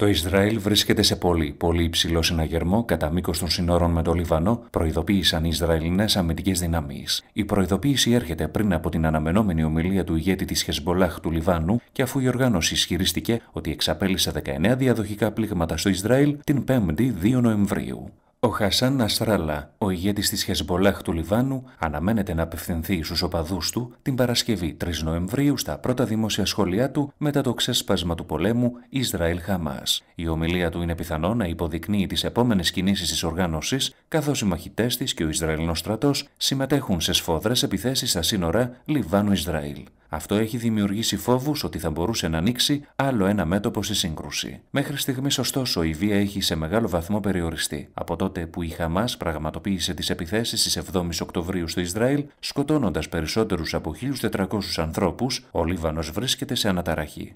Το Ισραήλ βρίσκεται σε πολύ, πολύ υψηλό συναγερμό κατά μήκος των συνόρων με το Λιβανό, προειδοποίησαν οι Ισραηλινές αμυντικές δυνάμεις. Η προειδοποίηση έρχεται πριν από την αναμενόμενη ομιλία του ηγέτη της Χεσμολάχ του Λιβάνου και αφού η οργάνωση ισχυρίστηκε ότι εξαπέλυσε 19 διαδοχικά πλήγματα στο Ισραήλ την 5η 2 Νοεμβρίου. Ο Χασάν Αστράλα, ο ηγέτης της Χεσμολάχ του Λιβάνου, αναμένεται να απευθυνθεί στους οπαδούς του την Παρασκευή 3 Νοεμβρίου στα πρώτα δημόσια σχόλιά του μετά το ξέσπασμα του πολέμου Ισραήλ-Χαμάς. Η ομιλία του είναι πιθανό να υποδεικνύει τις επόμενες κινήσεις της οργάνωσης, καθώς οι μαχητές της και ο Ισραηλινός στρατός συμμετέχουν σε σφοδρές επιθέσεις στα σύνορα Λιβάνου-Ισραήλ. Αυτό έχει δημιουργήσει φόβους ότι θα μπορούσε να ανοίξει άλλο ένα μέτωπο στη σύγκρουση. Μέχρι στιγμής, ωστόσο, η βία έχει σε μεγάλο βαθμό περιοριστεί. Από τότε που η Χαμάς πραγματοποίησε τις επιθέσεις της 7η Οκτωβρίου στο Ισραήλ, σκοτώνοντας περισσότερους από 1.400 ανθρώπους, ο Λίβανος βρίσκεται σε αναταραχή.